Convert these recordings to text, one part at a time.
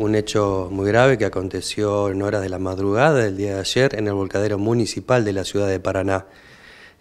Un hecho muy grave que aconteció en horas de la madrugada del día de ayer en el volcadero municipal de la ciudad de Paraná.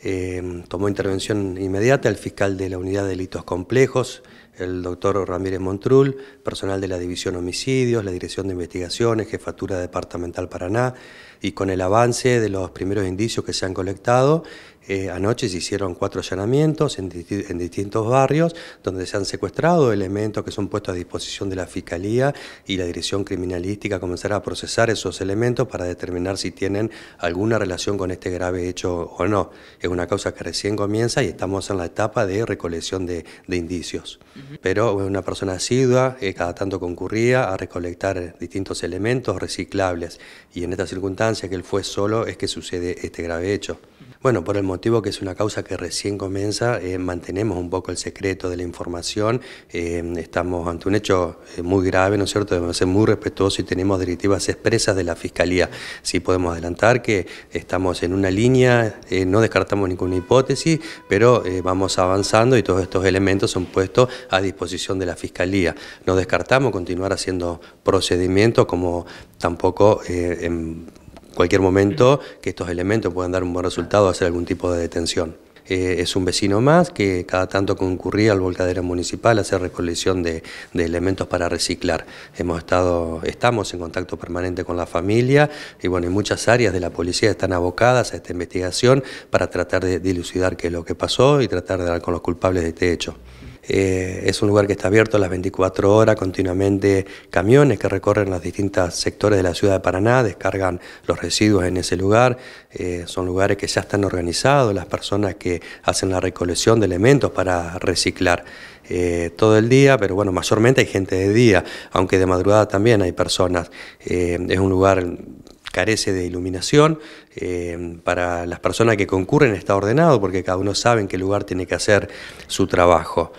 Eh, tomó intervención inmediata el fiscal de la unidad de delitos complejos, el doctor Ramírez Montrul, personal de la División Homicidios, la Dirección de Investigaciones, Jefatura Departamental Paraná, y con el avance de los primeros indicios que se han colectado, eh, anoche se hicieron cuatro allanamientos en, distintos barrios donde se han secuestrado elementos que son puestos a disposición de la Fiscalía y la Dirección Criminalística comenzará a procesar esos elementos para determinar si tienen alguna relación con este grave hecho o no. Es una causa que recién comienza y estamos en la etapa de recolección de indicios pero una persona asidua, eh, cada tanto concurría a recolectar distintos elementos reciclables y en esta circunstancia que él fue solo es que sucede este grave hecho. Bueno, por el motivo que es una causa que recién comienza, eh, mantenemos un poco el secreto de la información, eh, estamos ante un hecho eh, muy grave, ¿no es cierto?, debemos ser muy respetuosos y tenemos directivas expresas de la Fiscalía. Sí podemos adelantar que estamos en una línea, no descartamos ninguna hipótesis, pero vamos avanzando y todos estos elementos son puestos a disposición de la Fiscalía. No descartamos continuar haciendo procedimientos como tampoco en cualquier momento que estos elementos puedan dar un buen resultado hacer algún tipo de detención. Eh, es un vecino más que cada tanto concurría al volcadero municipal a hacer recolección de, de, elementos para reciclar. Hemos estado, estamos en contacto permanente con la familia y bueno, en muchas áreas de la policía están abocadas a esta investigación para tratar de dilucidar qué es lo que pasó y tratar de dar con los culpables de este hecho. Eh, es un lugar que está abierto las 24 horas continuamente, camiones que recorren los distintos sectores de la ciudad de Paraná, descargan los residuos en ese lugar, eh, son lugares que ya están organizados, las personas que hacen la recolección de elementos para reciclar. Eh, todo el día, pero bueno, mayormente hay gente de día, aunque de madrugada también hay personas. es un lugar carece de iluminación. para las personas que concurren está ordenado porque cada uno sabe en qué lugar tiene que hacer su trabajo.